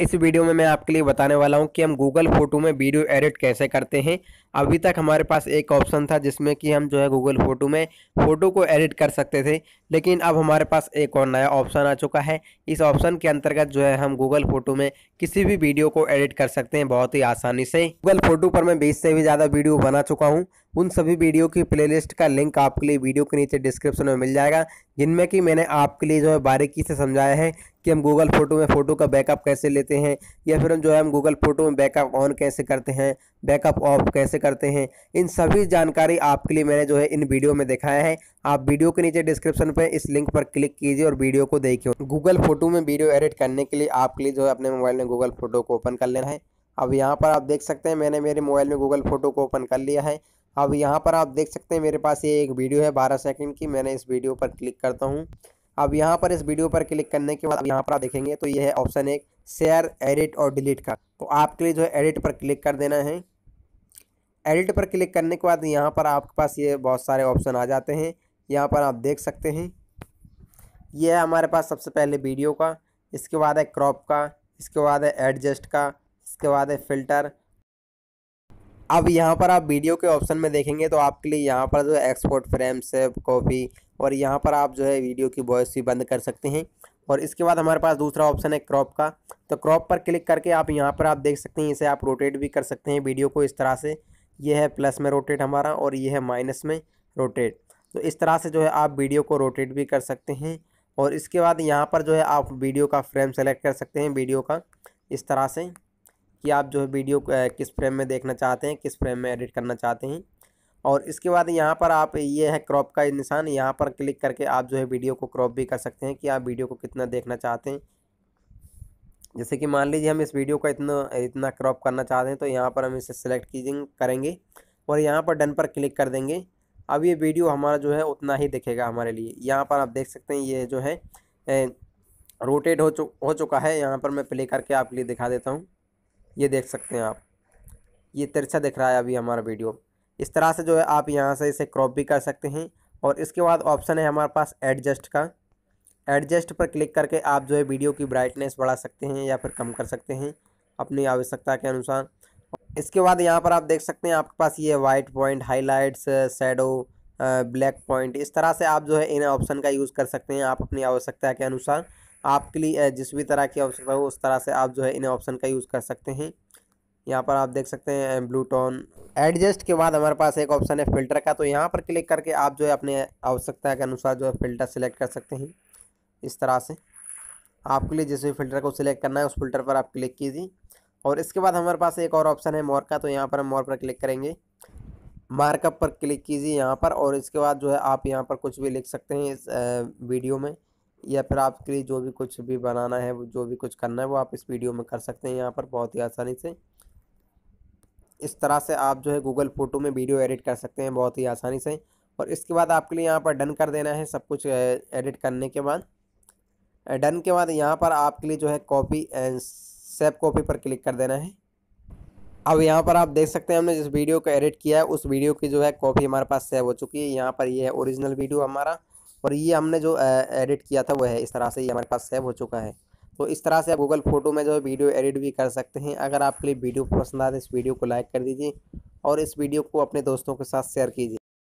इस वीडियो में मैं आपके लिए बताने वाला हूं कि हम गूगल फोटो में वीडियो एडिट कैसे करते हैं अभी तक हमारे पास एक ऑप्शन था जिसमें कि हम जो है गूगल फोटो में फ़ोटो को एडिट कर सकते थे लेकिन अब हमारे पास एक और नया ऑप्शन आ चुका है इस ऑप्शन के अंतर्गत जो है हम गूगल फोटो में किसी भी वीडियो को एडिट कर सकते हैं बहुत ही आसानी से गूगल फोटो पर मैं बीस से भी ज़्यादा वीडियो बना चुका हूँ उन सभी वीडियो की प्लेलिस्ट का लिंक आपके लिए वीडियो के नीचे डिस्क्रिप्शन में मिल जाएगा जिनमें कि मैंने आपके लिए जो है बारीकी से समझाया है कि हम गूगल फोटो में फ़ोटो का बैकअप कैसे लेते हैं या फिर हम जो है हम गूगल फोटो में बैकअप ऑन कैसे करते हैं बैकअप ऑफ कैसे करते हैं इन सभी जानकारी आपके लिए मैंने जो है इन वीडियो में दिखाया है आप वीडियो के नीचे डिस्क्रिप्शन पर इस लिंक पर क्लिक कीजिए और वीडियो को देखिए गूगल फोटो में वीडियो एडिट करने के लिए आपके लिए जो है अपने मोबाइल में गूगल फोटो को ओपन कर लेना है अब यहाँ पर आप देख सकते हैं मैंने मेरे मोबाइल में गूगल फोटो को ओपन कर लिया है अब यहाँ पर आप देख सकते हैं मेरे पास ये एक वीडियो है बारह सेकेंड की मैंने इस वीडियो पर क्लिक करता हूँ अब यहाँ पर इस वीडियो पर क्लिक करने के बाद यहाँ पर आप देखेंगे तो ये है ऑप्शन एक शेयर एडिट और डिलीट का तो आपके लिए जो है एडिट पर क्लिक कर देना है एडिट पर क्लिक करने के बाद यहाँ पर आपके पास ये बहुत सारे ऑप्शन आ जाते हैं यहाँ पर आप देख सकते हैं ये है हमारे पास सबसे पहले वीडियो का इसके बाद है क्रॉप का इसके बाद है एडजस्ट का इसके बाद है फ़िल्टर अब यहाँ पर आप वीडियो के ऑप्शन में देखेंगे तो आपके लिए यहाँ पर जो है एक्सपोर्ट फ्रेम सेव कॉपी और यहाँ पर आप जो है वीडियो की वॉइस भी बंद कर सकते हैं और इसके बाद हमारे पास दूसरा ऑप्शन है क्रॉप का तो क्रॉप पर क्लिक करके आप यहाँ पर आप देख सकते हैं इसे आप रोटेट भी कर सकते हैं वीडियो को इस तरह से ये है प्लस में रोटेट हमारा और ये है माइनस में रोटेट तो इस तरह से जो है आप वीडियो को रोटेट भी कर सकते हैं और इसके बाद यहाँ पर जो है आप वीडियो का फ्रेम सेलेक्ट कर सकते हैं वीडियो का इस तरह से कि आप जो है वीडियो किस फ्रेम में देखना चाहते हैं किस फ्रेम में एडिट करना चाहते हैं और इसके बाद यहाँ पर आप ये है क्रॉप का निशान यहाँ पर क्लिक करके आप जो है वीडियो को क्रॉप भी कर सकते हैं कि आप वीडियो को कितना देखना चाहते हैं जैसे कि मान लीजिए हम इस वीडियो का इतना इतना क्रॉप करना चाहते हैं तो यहाँ पर हम इसे सेलेक्ट कीजिए करेंगे और यहाँ पर डन पर क्लिक कर देंगे अब ये वीडियो हमारा जो है उतना ही दिखेगा हमारे लिए यहाँ पर आप देख सकते हैं ये जो है रोटेट हो चु हो चुका है यहाँ पर मैं प्ले करके आपके लिए दिखा देता हूँ ये देख सकते हैं आप ये तिरछा दिख रहा है अभी हमारा वीडियो इस तरह से जो है आप यहाँ से इसे क्रॉप भी कर सकते हैं और इसके बाद ऑप्शन है हमारे पास एडजस्ट का एडजस्ट पर क्लिक करके आप जो है वीडियो की ब्राइटनेस बढ़ा सकते हैं या फिर कम कर सकते हैं अपनी आवश्यकता के अनुसार इसके बाद यहाँ पर आप देख सकते हैं आपके पास ये white point highlights shadow black point इस तरह से आप जो है इन ऑप्शन का यूज़ कर सकते हैं आप अपनी आवश्यकता के अनुसार आपके लिए जिस भी तरह की आवश्यकता हो उस तरह से आप जो है इन ऑप्शन का यूज़ कर सकते हैं यहाँ पर आप देख सकते हैं ब्लू टोन एडजस्ट के बाद हमारे पास एक ऑप्शन है फ़िल्टर का तो यहाँ पर क्लिक करके आप जो है अपने आवश्यकता के अनुसार जो है फ़िल्टर सेलेक्ट कर सकते हैं इस तरह से आपके लिए जिस भी फ़िल्टर को सिलेक्ट करना है उस फिल्टर पर आप क्लिक कीजिए और इसके बाद हमारे पास एक और ऑप्शन है मोर का तो यहाँ पर हम मोर पर क्लिक करेंगे मार्कअप पर क्लिक कीजिए यहाँ पर और इसके बाद जो है आप यहाँ पर कुछ भी लिख सकते हैं इस वीडियो में या फिर आपके लिए जो भी कुछ भी बनाना है जो भी कुछ करना है वो आप इस वीडियो में कर सकते हैं यहाँ पर बहुत ही आसानी से इस तरह से आप जो है गूगल फ़ोटो में वीडियो एडिट कर सकते हैं बहुत ही आसानी से और इसके बाद आपके लिए यहाँ पर डन कर देना है सब कुछ एडिट करने के बाद डन के बाद यहाँ पर आपके लिए जो है कॉपी एंड सेव कॉपी पर क्लिक कर देना है अब यहाँ पर आप देख सकते हैं हमने जिस वीडियो को एडिट किया है उस वीडियो की जो है कॉपी हमारे पास सेव हो चुकी है यहाँ पर ये यह है ओरिजिनल वीडियो हमारा और ये हमने जो एडिट किया था वो है इस तरह से ये हमारे पास सेव हो चुका है तो इस तरह से आप गूगल फोटो में जो है वीडियो एडिट भी कर सकते हैं अगर आपके लिए वीडियो पसंद आए तो इस वीडियो को लाइक कर दीजिए और इस वीडियो को अपने दोस्तों के साथ शेयर कीजिए